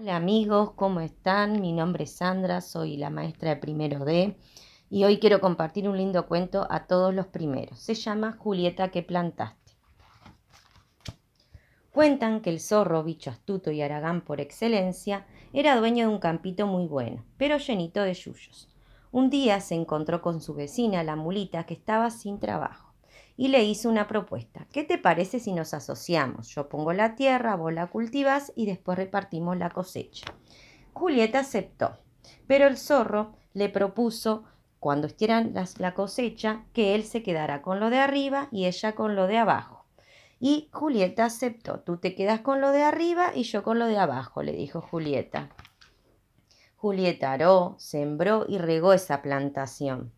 Hola amigos, ¿cómo están? Mi nombre es Sandra, soy la maestra de primero D y hoy quiero compartir un lindo cuento a todos los primeros. Se llama Julieta que plantaste. Cuentan que el zorro, bicho astuto y aragán por excelencia, era dueño de un campito muy bueno, pero llenito de yuyos. Un día se encontró con su vecina, la mulita, que estaba sin trabajo y le hizo una propuesta. ¿Qué te parece si nos asociamos? Yo pongo la tierra, vos la cultivas y después repartimos la cosecha. Julieta aceptó, pero el zorro le propuso, cuando las, la cosecha, que él se quedara con lo de arriba y ella con lo de abajo. Y Julieta aceptó, tú te quedas con lo de arriba y yo con lo de abajo, le dijo Julieta. Julieta aró, sembró y regó esa plantación.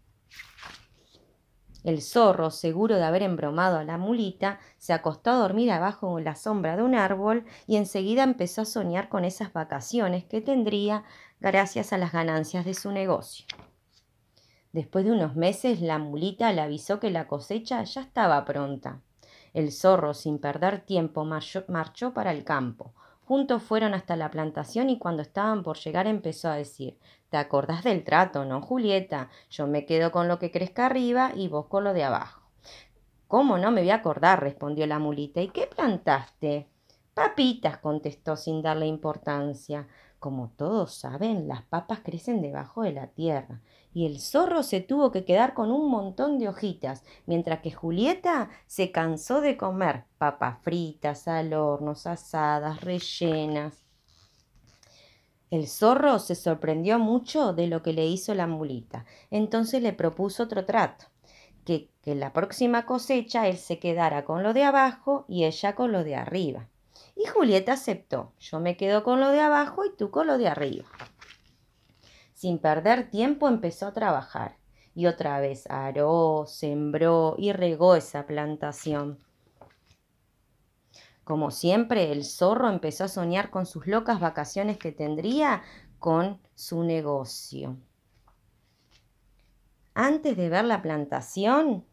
El zorro, seguro de haber embromado a la mulita, se acostó a dormir abajo en la sombra de un árbol y enseguida empezó a soñar con esas vacaciones que tendría gracias a las ganancias de su negocio. Después de unos meses, la mulita le avisó que la cosecha ya estaba pronta. El zorro, sin perder tiempo, marchó para el campo, Juntos fueron hasta la plantación y cuando estaban por llegar empezó a decir Te acordás del trato, ¿no, Julieta? Yo me quedo con lo que crezca arriba y vos con lo de abajo. ¿Cómo no me voy a acordar? respondió la mulita. ¿Y qué plantaste? Papitas, contestó sin darle importancia. Como todos saben, las papas crecen debajo de la tierra y el zorro se tuvo que quedar con un montón de hojitas, mientras que Julieta se cansó de comer papas fritas, al horno, asadas, rellenas. El zorro se sorprendió mucho de lo que le hizo la mulita, entonces le propuso otro trato, que, que en la próxima cosecha él se quedara con lo de abajo y ella con lo de arriba. Y Julieta aceptó, yo me quedo con lo de abajo y tú con lo de arriba. Sin perder tiempo empezó a trabajar y otra vez aró, sembró y regó esa plantación. Como siempre, el zorro empezó a soñar con sus locas vacaciones que tendría con su negocio. Antes de ver la plantación,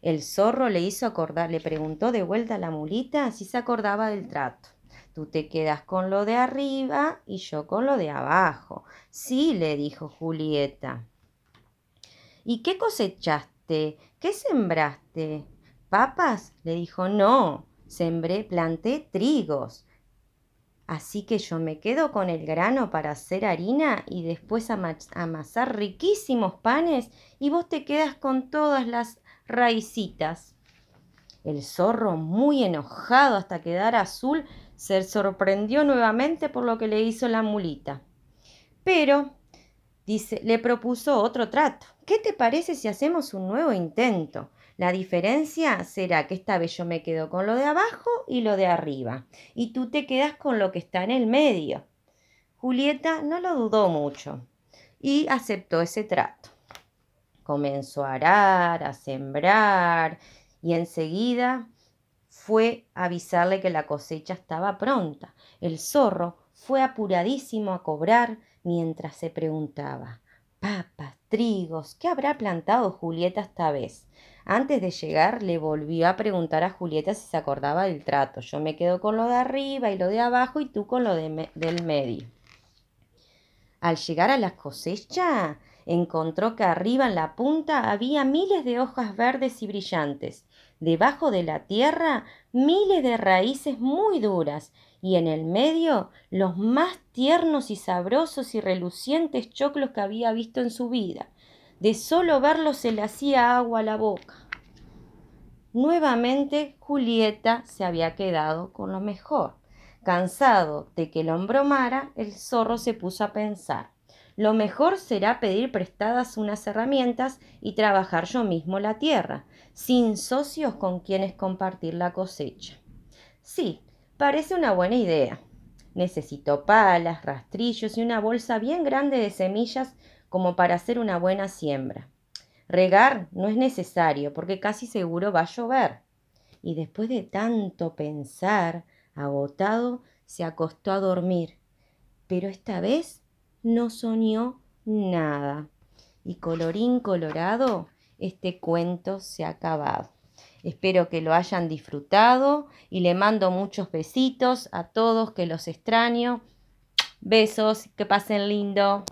el zorro le hizo acordar, le preguntó de vuelta a la mulita si se acordaba del trato. Tú te quedas con lo de arriba y yo con lo de abajo. Sí, le dijo Julieta. ¿Y qué cosechaste? ¿Qué sembraste? ¿Papas? le dijo, no, sembré, planté trigos. Así que yo me quedo con el grano para hacer harina y después amasar riquísimos panes y vos te quedas con todas las raicitas. El zorro, muy enojado hasta quedar azul, se sorprendió nuevamente por lo que le hizo la mulita. Pero, dice, le propuso otro trato. ¿Qué te parece si hacemos un nuevo intento? La diferencia será que esta vez yo me quedo con lo de abajo y lo de arriba, y tú te quedas con lo que está en el medio. Julieta no lo dudó mucho y aceptó ese trato. Comenzó a arar, a sembrar, y enseguida fue avisarle que la cosecha estaba pronta. El zorro fue apuradísimo a cobrar mientras se preguntaba papas, trigos, ¿qué habrá plantado Julieta esta vez? Antes de llegar le volvió a preguntar a Julieta si se acordaba del trato. Yo me quedo con lo de arriba y lo de abajo y tú con lo de del medio. Al llegar a la cosecha, encontró que arriba en la punta había miles de hojas verdes y brillantes debajo de la tierra miles de raíces muy duras y en el medio los más tiernos y sabrosos y relucientes choclos que había visto en su vida. De solo verlos se le hacía agua a la boca. Nuevamente Julieta se había quedado con lo mejor. Cansado de que lo embromara, el zorro se puso a pensar. Lo mejor será pedir prestadas unas herramientas y trabajar yo mismo la tierra, sin socios con quienes compartir la cosecha. Sí, parece una buena idea. Necesito palas, rastrillos y una bolsa bien grande de semillas como para hacer una buena siembra. Regar no es necesario porque casi seguro va a llover. Y después de tanto pensar, agotado, se acostó a dormir. Pero esta vez no soñó nada. Y colorín colorado, este cuento se ha acabado. Espero que lo hayan disfrutado y le mando muchos besitos a todos que los extraño. Besos, que pasen lindo.